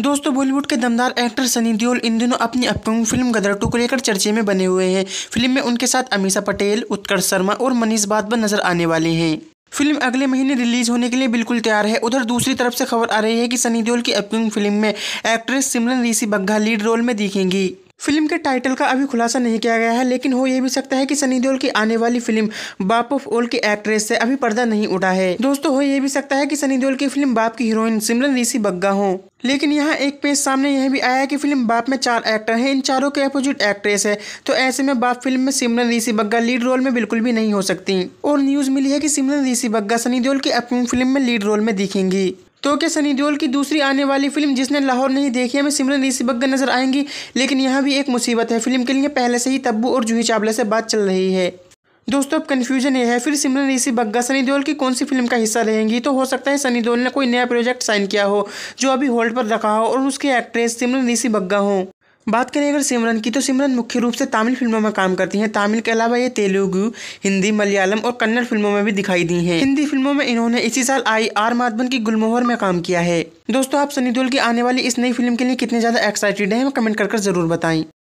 दोस्तों बॉलीवुड के दमदार एक्टर सनी देओल इन दिनों अपनी अपकमिंग फिल्म गदर टू को लेकर चर्चे में बने हुए हैं फिल्म में उनके साथ अमीषा पटेल उत्कर्ष शर्मा और मनीष बादबन नजर आने वाले हैं फिल्म अगले महीने रिलीज होने के लिए बिल्कुल तैयार है उधर दूसरी तरफ से खबर आ रही है कि सनी देओल की अपकमिंग फिल्म में actress Simran Rishi Bagga lead role में दिखेंगी फिल्म के टाइटल का अभी खुलासा नहीं किया गया है लेकिन हो ये भी सकता है कि सनी देओल की आने वाली फिल्म बाप ऑफ ओल की एक्ट्रेस से अभी पर्दा नहीं उठा है दोस्तों हो ये भी सकता है कि सनी देओल की फिल्म बाप की हीरोइन सिमरन ऋषि बग्गा हो लेकिन यहाँ एक पेज सामने यह भी आया है कि फिल्म बाप में चार एक्टर हैं इन चारों के अपोजिट एक्ट्रेस है तो ऐसे में बाप फिल्म में सिमरन ऋषि बग्गा लीड रोल में बिल्कुल भी नहीं हो सकती और न्यूज मिली है कि सिमरन ऋषि बग्गा सनी देओल की अपनी फिल्म में लीड रोल में दिखेंगी तो क्या सनी देओल की दूसरी आने वाली फिल्म जिसने लाहौर नहीं देखी है में सिमरन ऋषि बग्गर नजर आएंगी लेकिन यहाँ भी एक मुसीबत है फिल्म के लिए पहले से ही तब्बू और जूही चावला से बात चल रही है दोस्तों अब कन्फ्यूजन ये है फिर सिमरन ऋषि बग्गा सनी देओल की कौन सी फिल्म का हिस्सा रहेंगी तो हो सकता है सनी देओल ने कोई नया प्रोजेक्ट साइन किया हो जो अभी होल्ड पर रखा हो और उसके एक्ट्रेस सिमरन ऋषि बग्गा हों बात करें अगर सिमरन की तो सिमरन मुख्य रूप से तमिल फिल्मों में काम करती हैं तमिल के अलावा ये तेलुगु हिंदी मलयालम और कन्नड़ फिल्मों में भी दिखाई दी हैं हिंदी फिल्मों में इन्होंने इसी साल आई आर माधवन की गुलमोहर में काम किया है दोस्तों आप सनी दुल की आने वाली इस नई फिल्म के लिए कितने ज़्यादा एक्साइटेड है कमेंट कर जरूर बताएं